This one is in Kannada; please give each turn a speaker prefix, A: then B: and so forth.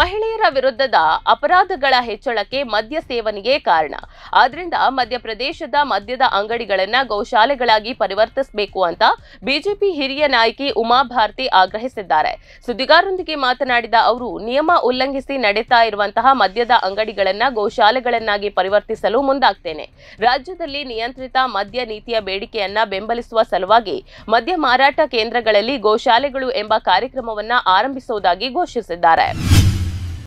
A: ಮಹಿಳೆಯರ ವಿರುದ್ಧದ ಅಪರಾಧಗಳ ಹೆಚ್ಚಳಕ್ಕೆ ಮದ್ಯ ಸೇವನೆಗೆ ಕಾರಣ ಆದ್ರಿಂದ ಮಧ್ಯಪ್ರದೇಶದ ಮದ್ಯದ ಅಂಗಡಿಗಳನ್ನ ಗೋಶಾಲೆಗಳಾಗಿ ಪರಿವರ್ತಿಸಬೇಕು ಅಂತ ಬಿಜೆಪಿ ಹಿರಿಯ ನಾಯಕಿ ಉಮಾ ಭಾರತಿ ಆಗ್ರಹಿಸಿದ್ದಾರೆ ಸುದ್ದಿಗಾರರೊಂದಿಗೆ ಮಾತನಾಡಿದ ಅವರು ನಿಯಮ ಉಲ್ಲಂಘಿಸಿ ನಡೀತಾ ಇರುವಂತಹ ಮದ್ಯದ ಅಂಗಡಿಗಳನ್ನ ಗೋಶಾಲೆಗಳನ್ನಾಗಿ ಪರಿವರ್ತಿಸಲು ಮುಂದಾಗ್ತೇನೆ ರಾಜ್ಯದಲ್ಲಿ ನಿಯಂತ್ರಿತ ಮದ್ಯ ನೀತಿಯ ಬೇಡಿಕೆಯನ್ನ ಬೆಂಬಲಿಸುವ ಸಲುವಾಗಿ ಮದ್ಯ ಮಾರಾಟ ಕೇಂದ್ರಗಳಲ್ಲಿ ಗೋಶಾಲೆಗಳು ಎಂಬ ಕಾರ್ಯಕ್ರಮವನ್ನ ಆರಂಭಿಸುವುದಾಗಿ ಘೋಷಿಸಿದ್ದಾರೆ